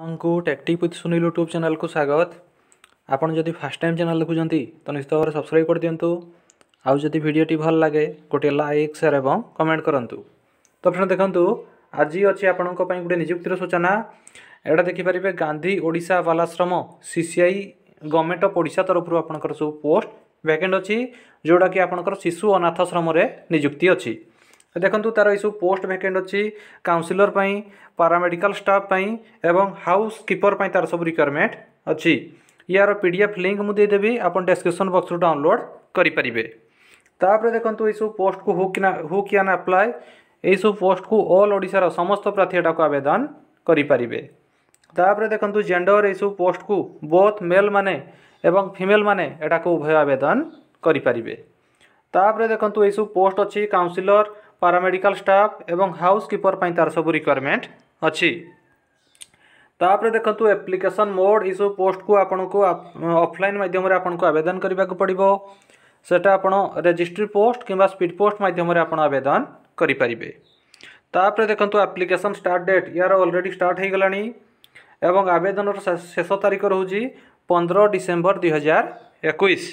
ଆପଣଙ୍କୁ ଟେକ୍ଟିକ୍ with Sunil YouTube ଚ୍ୟାନେଲ୍କୁ ସ୍ୱାଗତ ଆପଣ ଯଦି ଫାର୍ଷ୍ଟ ଟାଇମ୍ ଚ୍ୟାନେଲ୍ ଦେଖୁଛନ୍ତି ତ ନିଶ୍ଚିତ ଭାବରେ ସବସ୍କ୍ରାଇବ୍ କରିଦିଅନ୍ତୁ ଆଉ ଯଦି ଭିଡ଼ିଓଟି ଭଲ ଲାଗେ ଗୋଟିଏ ଲାଇକ୍ ସେୟାର ଏବଂ କମେଣ୍ଟ କରନ୍ତୁ ତ ଆପଣ ଦେଖନ୍ତୁ ଆଜି ଅଛି ଆପଣଙ୍କ ପାଇଁ ଗୋଟେ ନିଯୁକ୍ତିର ସୂଚନା ଏଇଟା ଦେଖିପାରିବେ Gandhi Odisha Balashram C C I government of Odisha ତରଫରୁ ଆପଣଙ୍କର ସବୁ ପୋଷ୍ଟ ଭ୍ୟାକେଣ୍ଟ ଅଛି ଯେଉଁଟାକି ଆପଣଙ୍କର ଶିଶୁ ଅନାଥାଶ୍ରମରେ ନିଯୁକ୍ତି ଅଛି ଦେଖନ୍ତୁ ତା'ର ଏସବୁ ପୋଷ୍ଟ ଭ୍ୟାକେଣ୍ଟ ଅଛି କାଉନସିଲର ପାଇଁ ପାରାମେଡ଼ିକାଲ ଷ୍ଟାଫ୍ ପାଇଁ ଏବଂ ହାଉସ୍ କିପର ପାଇଁ ତା'ର ସବୁ ରିକ୍ୱାରମେଣ୍ଟ ଅଛି ୟାର ପି ଡି ଏଫ୍ ଲିଙ୍କ୍ ମୁଁ ଦେଇଦେବି ଆପଣ ଡେସ୍କ୍ରିପସନ୍ ବକ୍ସରୁ ଡାଉନଲୋଡ଼୍ କରିପାରିବେ ତାପରେ ଦେଖନ୍ତୁ ଏସବୁ ପୋଷ୍ଟକୁ ହୁ କିନା ହୁ କ୍ୟାନ୍ ଆପ୍ଲାଏ ଏହିସବୁ ପୋଷ୍ଟକୁ ଅଲ୍ ଓଡ଼ିଶାର ସମସ୍ତ ପ୍ରାର୍ଥୀ ଏଟାକୁ ଆବେଦନ କରିପାରିବେ ତାପରେ ଦେଖନ୍ତୁ ଜେଣ୍ଡର ଏହିସବୁ ପୋଷ୍ଟକୁ ବୋଥ୍ ମେଲ୍ମାନେ ଏବଂ ଫିମେଲ୍ମାନେ ଏଟାକୁ ଉଭୟ ଆବେଦନ କରିପାରିବେ ତାପରେ ଦେଖନ୍ତୁ ଏହିସବୁ ପୋଷ୍ଟ ଅଛି କାଉନସିଲର ପାରାମେଡ଼ିକାଲ ଷ୍ଟାଫ୍ ଏବଂ ହାଉସ୍ କିପର ପାଇଁ ତା'ର ସବୁ ରିକ୍ୱାରମେଣ୍ଟ ଅଛି ତାପରେ ଦେଖନ୍ତୁ ଆପ୍ଲିକେସନ୍ ମୋଡ଼୍ ଏସବୁ ପୋଷ୍ଟକୁ ଆପଣଙ୍କୁ ଅଫଲାଇନ୍ ମାଧ୍ୟମରେ ଆପଣଙ୍କୁ ଆବେଦନ କରିବାକୁ ପଡ଼ିବ ସେଟା ଆପଣ ରେଜିଷ୍ଟ୍ରି ପୋଷ୍ଟ କିମ୍ବା ସ୍ପିଡ଼ ପୋଷ୍ଟ ମାଧ୍ୟମରେ ଆପଣ ଆବେଦନ କରିପାରିବେ ତାପରେ ଦେଖନ୍ତୁ ଆପ୍ଲିକେସନ୍ ଷ୍ଟାର୍ଟ ଡେଟ୍ ୟାର ଅଲରେଡ଼ି ଷ୍ଟାର୍ଟ ହୋଇଗଲାଣି ଏବଂ ଆବେଦନର ଶେଷ ତାରିଖ ରହୁଛି ପନ୍ଦର ଡିସେମ୍ବର ଦୁଇହଜାର ଏକୋଇଶ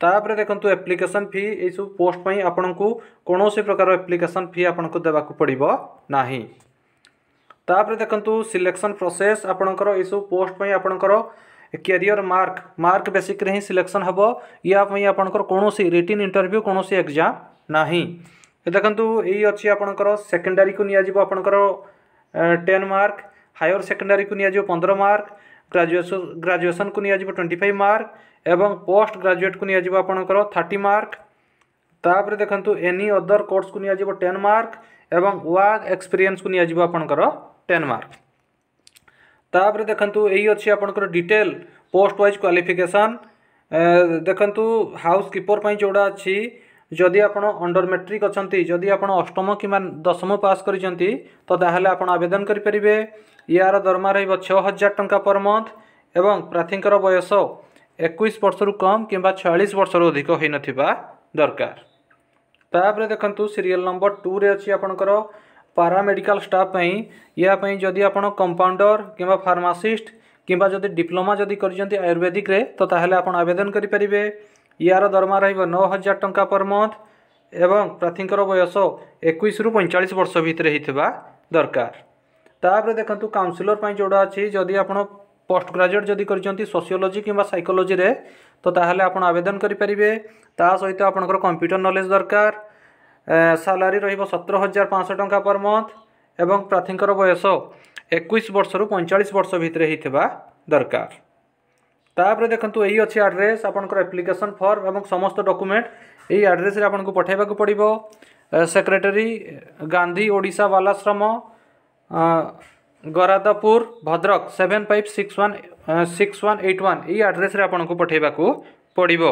तापर देखो एप्लिकेसन फी ये सब पोस्ट आपण को कौन प्रकार एप्लिकेसन फी आपन को देवाक पड़ ना तापर देखूँ सिलेक्शन प्रोसेस आपणकर सब पोस्ट आपणकर कैरियर मार्क मार्क बेसिक्रे हिं सिलेक्शन हे या आपंकर कौन रिटिन इंटरव्यू कौन सी एग्जाम ना देखूँ ये अच्छी आप सेकेंडारी को निजी आपणकर टेन मार्क हायर सेकेंडारी को निजी पंद्रह मार्क ग्राजुएसन ग्राजुएसन को निजी ट्वेंटी फाइव मार्क एवं पोस्ट ग्राजुएट को निजी आपणकर थर्टी मार्क तापर देखु एनी अदर कोर्स को निजी टेन मार्क एवं वर्क एक्सपीरियंस को निजी आपणकर टेन मार्क तापर देखु यही अच्छी आपंकर डिटेल पोस्ट व्वज क्वाफिकेसन देखु हाउस किपर पर जोड़ा अच्छी जदि आप अंडर मेट्रिक अच्छा जदि आप अष्टम कि दशम पास करते आवेदन करेंगे यार दरमा रह हजार टाँग पर मन्थ एवं प्रार्थी बयस एक बर्ष रु कम कि छयास वर्ष रु अधिक हो न दरकार तापर देखु सीरीयल नंबर टू रे अच्छी आपणकर पारा मेडिकल स्टाफ यापी कंपाउंडर कि फार्मासीस्ट कि डिप्लोमा जदि कर आयुर्वेदिक तो आप आवेदन करेंगे ইয়ার দরমা রহব ন হাজার টঙ্কা পর মন্থ এবং প্রার্থীঙ্কর বয়স একুশরু পঁয়চাশ বর্ষ ভিতরে হইতবা দরকার তাপরে দেখুন কাউন্সিলর পাই যেটা আছে যদি আপনার পোস্ট গ্রাজুয়েট যদি করছেন সোসিওলোজি কিংবা সাইকোলোজিরে তো তাহলে আপনার আবেদন করে পারে তা সহিত আপনার কম্পিউটর নলেজ দরকার সালারি রহব সতের হাজার পাঁচশো টঙ্কা পর মন্থ এবং প্রার্থীঙ্কর বয়স একুশ বর্ষর পঁয়চাশ বর্ষ ভিতরে হইতবা দরকার तापर देखूँ यही अच्छी आड्रेस आपंकर एप्लिकेसन फर्म और समस्त डक्यूमेंट यही आड्रेस आपको पठेबाक पड़ो secretary Gandhi Odisha Balashram Garadpur Bhadrak seven five six one six one eight one यही आड्रेस आपको पठेबाक पड़ो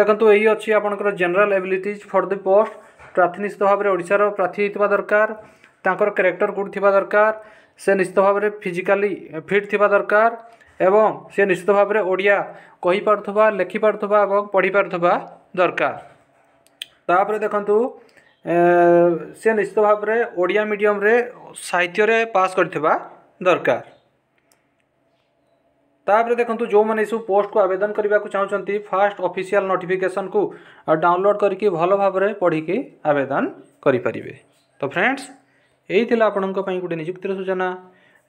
देखूँ यही अच्छी आप जेनराल एबिलिट फर दि पोस्ट निश्चित भाव में ओडार प्रार्थी होता दरकार क्यारेक्टर कौट थ दरकार से निश्चित भाव में फिजिकाली फिट थ दरकार एवं सी निश्चित भाव में ओडिया कही पार्थ्वा लिखि पार्थवा और पढ़ी पार्थ्वा दरकार तापर देखु सी निश्चित भाव में ओडिया मीडियम साहित्य पास कर दरकार तापर देखूँ जो मैंने सब पोस्ट को आवेदन करने को चाहते फास्ट ऑफिशियल नोटिफिकेशन को डाउनलोड करके भल भाव पढ़ी आवेदन करें तो फ्रेंड्स यही आपण गोटे निजुक्ति सूचना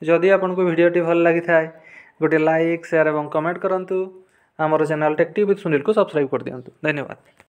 जदि आपन को भिडटे भल लगी গুড লাইক শেয়ার এবং কমেন্ট করুন তো আমার চ্যানেল টেক টিবি সুনীল কো সাবস্ক্রাইব কর দিওন তো ধন্যবাদ